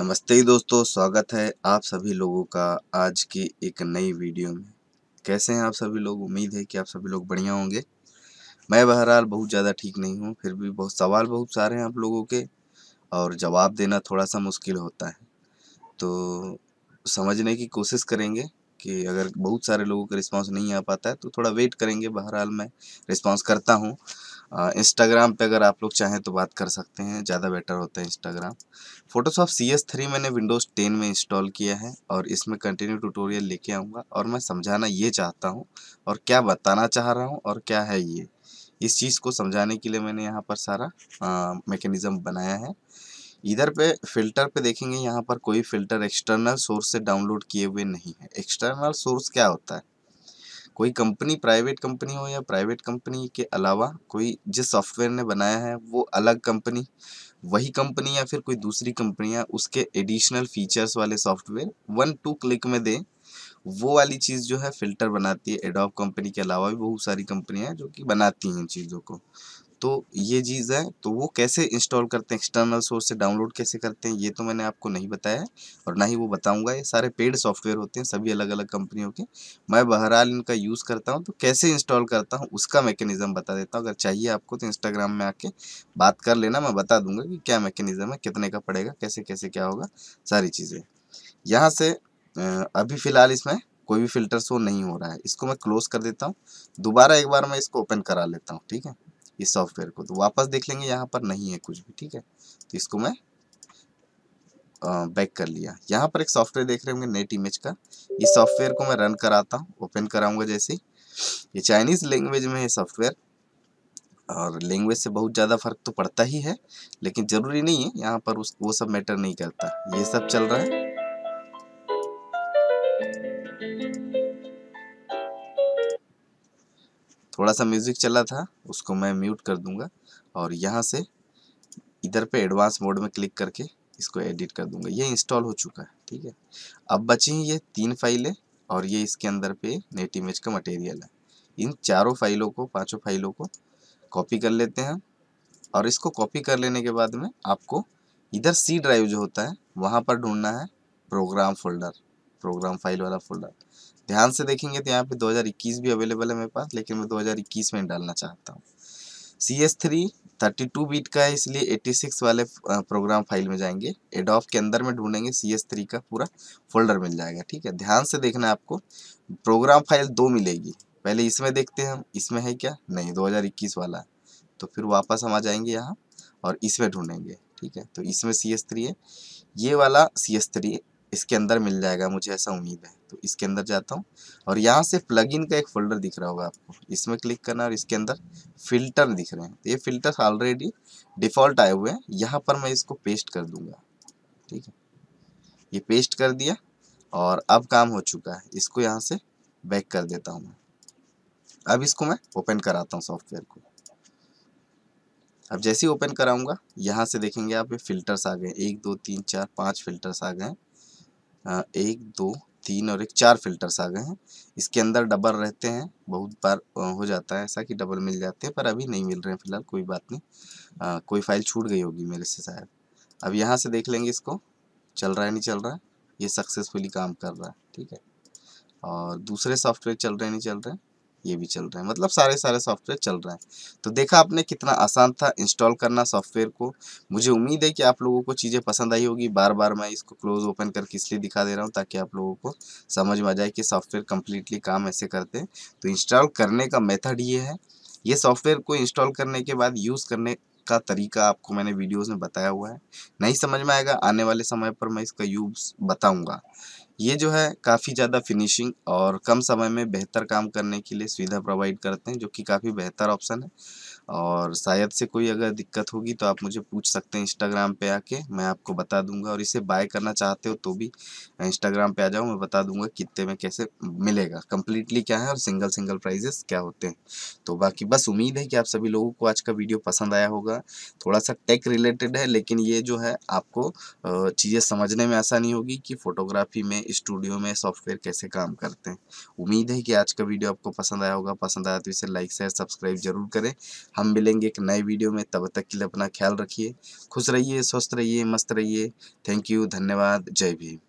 नमस्ते दोस्तों स्वागत है आप सभी लोगों का आज की एक नई वीडियो में कैसे हैं आप सभी लोग उम्मीद है कि आप सभी लोग बढ़िया होंगे मैं बहरहाल बहुत ज़्यादा ठीक नहीं हूँ फिर भी बहुत सवाल बहुत सारे हैं आप लोगों के और जवाब देना थोड़ा सा मुश्किल होता है तो समझने की कोशिश करेंगे कि अगर बहुत सारे लोगों का रिस्पांस नहीं आ पाता है तो थोड़ा वेट करेंगे बहरहाल मैं रिस्पांस करता हूँ इंस्टाग्राम पे अगर आप लोग चाहें तो बात कर सकते हैं ज़्यादा बेटर होता है Instagram Photoshop C S three मैंने विंडोज़ टेन में इंस्टॉल किया है और इसमें कंटिन्यू ट्यूटोरियल लेके आऊँगा और मैं समझाना ये चाहता हूँ और क्या बताना चाह रहा हूँ और क्या है ये इस चीज़ को समझाने के लिए मैंने यहाँ पर सारा मेकनिज़म बनाया है इधर पे फिल्टर पे देखेंगे यहाँ पर कोई फिल्टर एक्सटर्नल सोर्स से डाउनलोड किए हुए नहीं है एक्सटर्नल सोर्स क्या होता है कोई कंपनी प्राइवेट कंपनी हो या प्राइवेट कंपनी के अलावा कोई जिस सॉफ्टवेयर ने बनाया है वो अलग कंपनी वही कंपनी या फिर कोई दूसरी कंपनियाँ उसके एडिशनल फीचर्स वाले सॉफ्टवेयर वन टू क्लिक में दें वो वाली चीज़ जो है फ़िल्टर बनाती है एडॉप कंपनी के अलावा भी बहुत सारी कंपनियाँ जो कि बनाती हैं इन चीज़ों को तो ये चीज़ है तो वो कैसे इंस्टॉल करते हैं एक्सटर्नल सोर्स से डाउनलोड कैसे करते हैं ये तो मैंने आपको नहीं बताया और ना ही वो बताऊंगा ये सारे पेड सॉफ्टवेयर होते हैं सभी अलग अलग कंपनियों के मैं बहरहाल इनका यूज़ करता हूँ तो कैसे इंस्टॉल करता हूँ उसका मैकेनिज़्म बता देता हूँ अगर चाहिए आपको तो इंस्टाग्राम में आके बात कर लेना मैं बता दूंगा कि क्या मैकेनिज़म है कितने का पड़ेगा कैसे कैसे क्या होगा सारी चीज़ें यहाँ से अभी फ़िलहाल इसमें कोई भी फ़िल्टर शो नहीं हो रहा है इसको मैं क्लोज़ कर देता हूँ दोबारा एक बार मैं इसको ओपन करा लेता हूँ ठीक है इस सॉफ्टवेयर को तो वापस देख लेंगे यहाँ पर नहीं है कुछ भी ठीक है तो इसको मैं बैक कर लिया यहाँ पर एक सॉफ्टवेयर देख रहे होंगे नेट इमेज का इस सॉफ्टवेयर को मैं रन कराता हूँ ओपन कराऊंगा जैसे ये चाइनीज लैंग्वेज में है सॉफ्टवेयर और लैंग्वेज से बहुत ज़्यादा फर्क तो पड़ता ही है लेकिन ज़रूरी नहीं है यहाँ पर उस वो सब मैटर नहीं करता ये सब चल रहा है थोड़ा सा म्यूज़िक चला था उसको मैं म्यूट कर दूंगा और यहाँ से इधर पे एडवांस मोड में क्लिक करके इसको एडिट कर दूंगा ये इंस्टॉल हो चुका है ठीक है अब बची ये तीन फाइलें और ये इसके अंदर पे नेट इमेज का मटेरियल है इन चारों फाइलों को पांचों फाइलों को कॉपी कर लेते हैं और इसको कॉपी कर लेने के बाद में आपको इधर सी ड्राइव जो होता है वहाँ पर ढूंढना है प्रोग्राम फोल्डर प्रोग्राम फाइल वाला फोल्डर ध्यान से देखेंगे तो यहाँ पे 2021 भी अवेलेबल है मेरे पास लेकिन मैं 2021 में डालना चाहता हूँ C S three thirty two bit का है इसलिए एट्टी सिक्स वाले प्रोग्राम फाइल में जाएंगे एडॉफ के अंदर में ढूंढेंगे सी एस थ्री का पूरा फोल्डर मिल जाएगा ठीक है ध्यान से देखना आपको प्रोग्राम फाइल दो मिलेगी पहले इसमें देखते हैं हम इसमें है क्या नहीं दो वाला तो फिर वापस हम आ जाएंगे यहाँ और इसमें ढूंढेंगे ठीक है तो इसमें सी एस थ्री है ये वाला सी एस थ्री इसके अंदर मिल जाएगा मुझे ऐसा उम्मीद है तो इसके अंदर जाता हूँ और यहाँ से प्लगइन का एक फोल्डर दिख रहा होगा आपको इसमें क्लिक करना और इसके अंदर फिल्टर दिख रहे हैं तो ये फिल्टर ऑलरेडी डिफ़ॉल्ट आए हुए हैं यहाँ पर मैं इसको पेस्ट कर दूंगा ठीक है ये पेस्ट कर दिया और अब काम हो चुका है इसको यहाँ से बैक कर देता हूँ मैं अब इसको मैं ओपन कराता हूँ सॉफ्टवेयर को अब जैसे ही ओपन कराऊंगा यहाँ से देखेंगे आप ये फिल्टर्स आ गए एक दो तीन चार पाँच फिल्टर्स आ गए हैं एक दो तीन और एक चार फिल्टर्स आ गए हैं इसके अंदर डबल रहते हैं बहुत बार हो जाता है ऐसा कि डबल मिल जाते हैं पर अभी नहीं मिल रहे हैं फिलहाल कोई बात नहीं आ, कोई फाइल छूट गई होगी मेरे से शायद अब यहाँ से देख लेंगे इसको चल रहा है नहीं चल रहा है ये सक्सेसफुली काम कर रहा है ठीक है और दूसरे सॉफ्टवेयर चल रहे नहीं चल रहे हैं ये भी चल रहे हैं मतलब सारे सारे सॉफ्टवेयर चल रहे हैं तो देखा आपने कितना आसान था इंस्टॉल करना सॉफ्टवेयर को मुझे उम्मीद है कि आप लोगों को चीज़ें पसंद आई होगी बार बार मैं इसको क्लोज ओपन करके इसलिए दिखा दे रहा हूँ ताकि आप लोगों को समझ में आ जाए कि सॉफ्टवेयर कम्प्लीटली काम ऐसे करते हैं तो इंस्टॉल करने का मेथड ये है ये सॉफ्टवेयर को इंस्टॉल करने के बाद यूज़ करने का तरीका आपको मैंने वीडियोस में बताया हुआ है नहीं समझ में आएगा आने वाले समय पर मैं इसका यूज बताऊंगा ये जो है काफ़ी ज़्यादा फिनिशिंग और कम समय में बेहतर काम करने के लिए सुविधा प्रोवाइड करते हैं जो कि काफ़ी बेहतर ऑप्शन है और शायद से कोई अगर दिक्कत होगी तो आप मुझे पूछ सकते हैं इंस्टाग्राम पे आके मैं आपको बता दूंगा और इसे बाय करना चाहते हो तो भी इंस्टाग्राम पे आ जाओ मैं बता दूंगा कितने में कैसे मिलेगा कम्प्लीटली क्या है और सिंगल सिंगल प्राइजेस क्या होते हैं तो बाकी बस उम्मीद है कि आप सभी लोगों को आज का वीडियो पसंद आया होगा थोड़ा सा टेक रिलेटेड है लेकिन ये जो है आपको चीज़ें समझने में आसानी होगी कि फ़ोटोग्राफी में स्टूडियो में सॉफ्टवेयर कैसे काम करते हैं उम्मीद है कि आज का वीडियो आपको पसंद आया होगा पसंद आया तो इसे लाइक शेयर सब्सक्राइब जरूर करें हम मिलेंगे एक नए वीडियो में तब तक के लिए अपना ख्याल रखिए खुश रहिए स्वस्थ रहिए मस्त रहिए थैंक यू धन्यवाद जय भीम